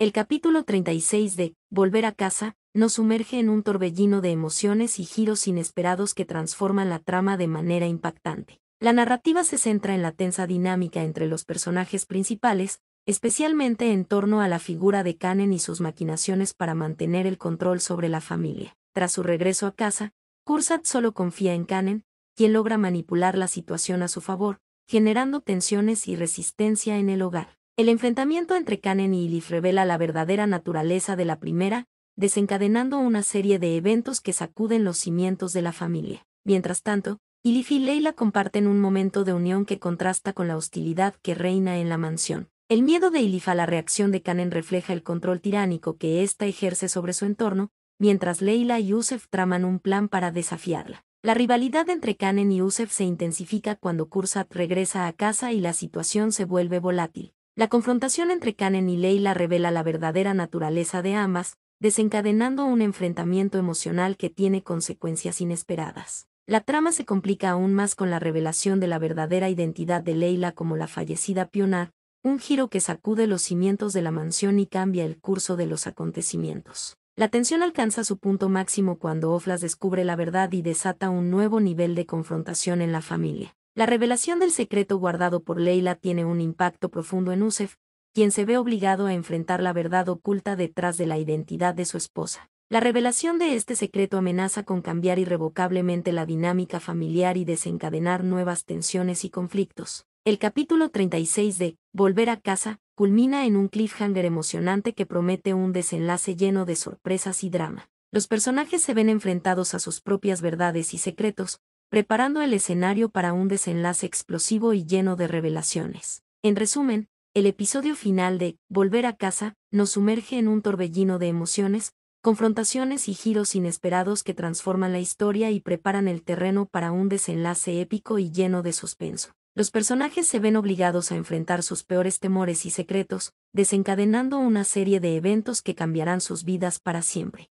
El capítulo 36 de Volver a casa nos sumerge en un torbellino de emociones y giros inesperados que transforman la trama de manera impactante. La narrativa se centra en la tensa dinámica entre los personajes principales, especialmente en torno a la figura de Kanen y sus maquinaciones para mantener el control sobre la familia. Tras su regreso a casa, Kursat solo confía en Kanen, quien logra manipular la situación a su favor, generando tensiones y resistencia en el hogar. El enfrentamiento entre Kanen y Ilif revela la verdadera naturaleza de la primera, desencadenando una serie de eventos que sacuden los cimientos de la familia. Mientras tanto, Ilif y Leila comparten un momento de unión que contrasta con la hostilidad que reina en la mansión. El miedo de Ilif a la reacción de Kanen refleja el control tiránico que ésta ejerce sobre su entorno, mientras Leila y Yusef traman un plan para desafiarla. La rivalidad entre Kanen y Yusef se intensifica cuando Kursat regresa a casa y la situación se vuelve volátil. La confrontación entre Kanen y Leila revela la verdadera naturaleza de ambas, desencadenando un enfrentamiento emocional que tiene consecuencias inesperadas. La trama se complica aún más con la revelación de la verdadera identidad de Leila como la fallecida Pionar, un giro que sacude los cimientos de la mansión y cambia el curso de los acontecimientos. La tensión alcanza su punto máximo cuando Oflas descubre la verdad y desata un nuevo nivel de confrontación en la familia. La revelación del secreto guardado por Leila tiene un impacto profundo en Usef, quien se ve obligado a enfrentar la verdad oculta detrás de la identidad de su esposa. La revelación de este secreto amenaza con cambiar irrevocablemente la dinámica familiar y desencadenar nuevas tensiones y conflictos. El capítulo 36 de Volver a casa culmina en un cliffhanger emocionante que promete un desenlace lleno de sorpresas y drama. Los personajes se ven enfrentados a sus propias verdades y secretos, preparando el escenario para un desenlace explosivo y lleno de revelaciones. En resumen, el episodio final de Volver a casa nos sumerge en un torbellino de emociones, confrontaciones y giros inesperados que transforman la historia y preparan el terreno para un desenlace épico y lleno de suspenso. Los personajes se ven obligados a enfrentar sus peores temores y secretos, desencadenando una serie de eventos que cambiarán sus vidas para siempre.